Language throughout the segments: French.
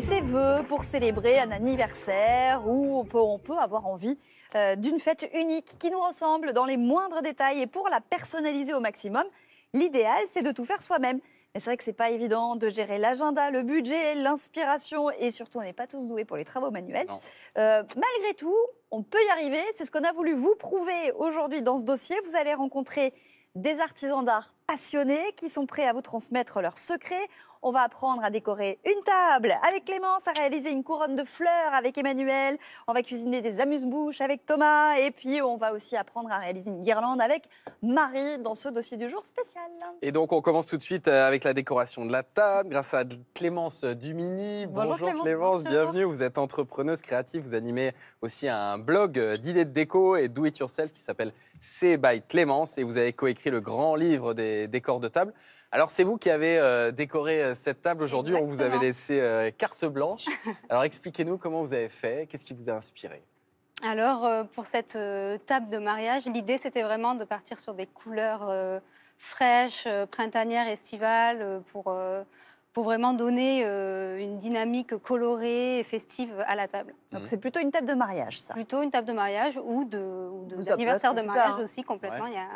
et ses voeux pour célébrer un anniversaire ou on peut, avoir envie euh, d'une fête unique qui nous ressemble dans les moindres détails et pour la personnaliser au maximum, l'idéal c'est de tout faire soi-même. Mais c'est vrai que c'est pas évident de gérer l'agenda, le budget, l'inspiration et surtout on n'est pas tous doués pour les travaux manuels. Euh, malgré tout, on peut y arriver. C'est ce qu'on a voulu vous prouver aujourd'hui dans ce dossier. Vous allez rencontrer des artisans d'art passionnés qui sont prêts à vous transmettre leurs secrets. On va apprendre à décorer une table avec Clémence, à réaliser une couronne de fleurs avec Emmanuel. On va cuisiner des amuse-bouches avec Thomas. Et puis, on va aussi apprendre à réaliser une guirlande avec Marie dans ce dossier du jour spécial. Et donc, on commence tout de suite euh, avec la décoration de la table grâce à Clémence Dumini. Bonjour, Clémence, bienvenue. Vous êtes entrepreneuse créative. Vous animez aussi un blog euh, d'idées de déco et do it yourself qui s'appelle C'est by Clémence. Et vous avez coécrit le grand livre des décors de table. Alors, c'est vous qui avez euh, décoré euh, cette table aujourd'hui. On vous avait laissé euh, carte blanche. Alors, expliquez-nous comment vous avez fait, qu'est-ce qui vous a inspiré Alors, pour cette table de mariage, l'idée, c'était vraiment de partir sur des couleurs fraîches, printanières, estivales, pour, pour vraiment donner une dynamique colorée et festive à la table. Donc, mhm. c'est plutôt une table de mariage, ça Plutôt une table de mariage ou d'anniversaire de, de, mariage hein aussi, complètement. Il y a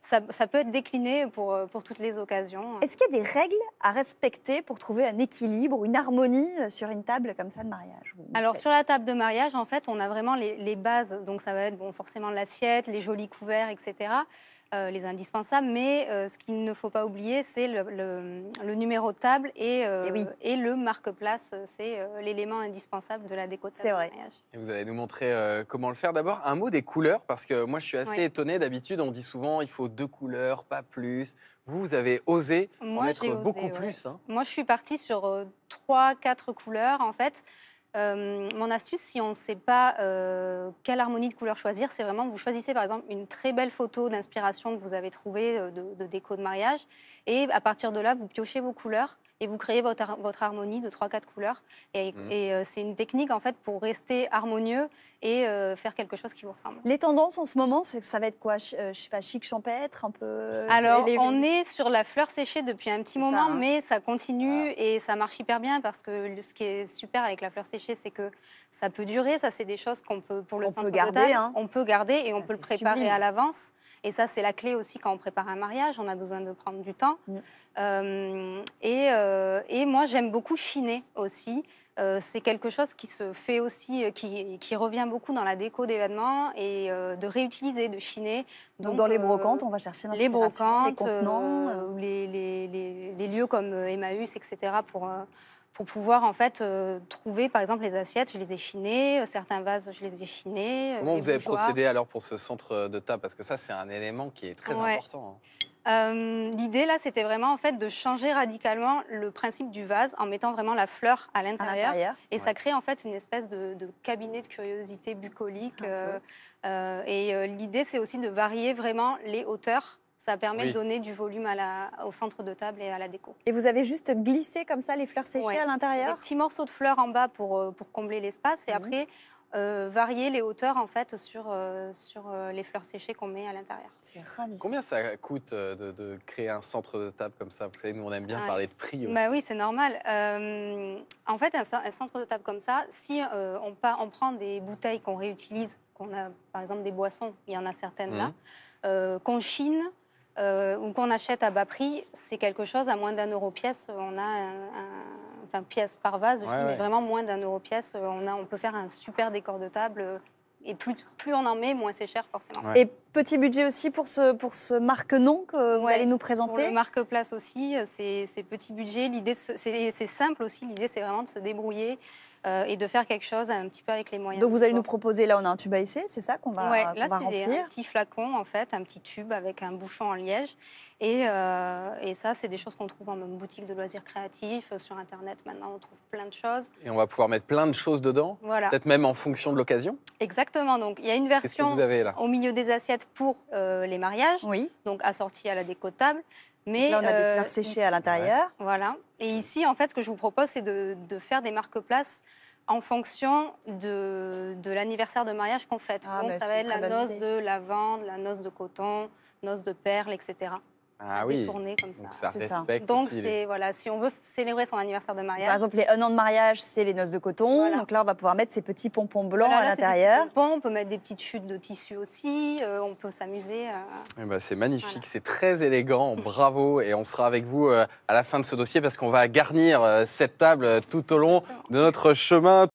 ça, peut être décliné euh, pour, toutes les occasions. Est-ce qu'il y a des règles à respecter pour trouver un équilibre, ou une harmonie euh, sur une table comme ça de mariage Alors sur la table de mariage, en fait, on a vraiment les, les bases. Donc ça va être bon, forcément l'assiette, les jolis couverts, etc. Euh, les indispensables, mais euh, ce qu'il ne faut pas oublier, c'est le, numéro de table et, euh, eh et, le marque-place. C'est l'élément indispensable de la déco de table. C'est vrai. vous allez nous montrer comment le faire. D'abord, un mot des couleurs, parce que moi, je suis assez étonnée. D'habitude, on dit souvent il faut deux couleurs, pas plus. Vous, vous avez osé en mettre beaucoup plus. Hein. Moi, je suis partie sur trois, quatre couleurs, en fait. Euh, mon astuce, si on ne sait pas euh, quelle harmonie de couleurs choisir, c'est vraiment vous choisissez par exemple une très belle photo d'inspiration que vous avez trouvée euh, de, déco de mariage, et à partir de là, vous piochez vos couleurs et vous créez votre, votre harmonie de 3-4 couleurs. Et, mmh. euh, c'est une technique en fait pour rester harmonieux et euh, faire quelque chose qui vous ressemble. Les tendances en ce moment, c'est que ça va être quoi Je euh, ne Je sais pas, chic champêtre, un peu. Alors, on est sur la fleur séchée depuis un petit moment, hein. mais ça continue et ça marche hyper bien parce que ce qui est super avec la fleur séchée, c'est que ça peut durer. Ça, c'est des choses qu'on peut pour le centre garder, hein. on peut garder et on peut le préparer à l'avance. Et ça, c'est la clé aussi quand on prépare un mariage, on a besoin de prendre du temps. Euh, euh, et, moi, j'aime beaucoup chiner aussi. Euh, c'est quelque chose qui se fait aussi, qui, revient beaucoup dans la déco d'événements et de réutiliser, de chiner. Donc, dans les brocantes, on va chercher les brocantes, les les, les, lieux comme Emmaüs, etc. pour pour pouvoir en fait euh, trouver par exemple les assiettes, je les ai chinées, euh, certains vases, je les ai chinés. Euh, Comment vous avez procédé alors pour ce centre de table Parce que ça, c'est un élément qui est très important. Hein. L'idée là, c'était vraiment en fait de changer radicalement le principe du vase en mettant vraiment la fleur à l'intérieur. Et ça crée en fait une espèce de, cabinet de curiosité bucolique. et l'idée, c'est aussi de varier vraiment les hauteurs ça permet de donner du volume à la, au centre de table et à la déco. Et vous avez juste glissé comme ça les fleurs séchées à l'intérieur Des petits morceaux de fleurs en bas pour, euh, pour combler l'espace. Et mhm. après, euh, varier les hauteurs en fait sur, euh, sur les fleurs séchées qu'on met à l'intérieur. C'est ravissant. Combien ça coûte de, créer un centre de table comme ça Vous savez, nous on aime bien parler de prix. Bah oui, c'est normal. en fait, un, centre de table comme ça, si on, on, prend des bouteilles qu'on réutilise, qu'on a par exemple des boissons, il y en a certaines là, mhm. qu'on chine, euh, ou qu'on achète à bas prix, c'est quelque chose à moins d'un euro pièce. On a un, enfin pièce par vase, vraiment moins d'un euro pièce. Euh, on peut faire un super décor de table. Euh, et plus, on en met, moins c'est cher forcément. Et petit budget aussi pour ce, pour ce marque-nom que vous allez nous présenter pour le marque-place aussi, c'est petit budget. L'idée, c'est simple aussi. L'idée, c'est vraiment de se débrouiller. Euh, et de faire quelque chose un petit peu avec les moyens. Donc vous allez nous proposer, là on a un tube à essai, c'est ça qu'on va, ouais, Oui, là, c'est un petit flacon en fait, un petit tube avec un bouchon en liège. Et, euh, et ça, c'est des choses qu'on trouve en même boutique de loisirs créatifs, euh, sur Internet maintenant on trouve plein de choses. Et on va pouvoir mettre plein de choses dedans, voilà. peut-être même en fonction de l'occasion Exactement, donc il y a une version au milieu des assiettes pour les mariages, oui. donc assortie à la déco table là, on a des euh, fleurs séchées à l'intérieur. Voilà. Et ici, en fait, ce que je vous propose, c'est de, faire des marque-places en fonction de, l'anniversaire de mariage qu'on fête. Ah, Donc, bah, ça va être la noce de lavande, la noce de coton, noce de perles, etc ah oui. comme ça. Donc, ça Donc voilà, si on veut célébrer son anniversaire de mariage. Par exemple, les un an de mariage, c'est les noces de coton. Donc là, on va pouvoir mettre ces petits pompons blancs à l'intérieur. On peut mettre des petites chutes de tissu aussi. Euh, on peut s'amuser. Euh. Eh ben, c'est magnifique, c'est très élégant. Bravo et on sera avec vous euh, à la fin de ce dossier parce qu'on va garnir cette table tout au long de notre chemin.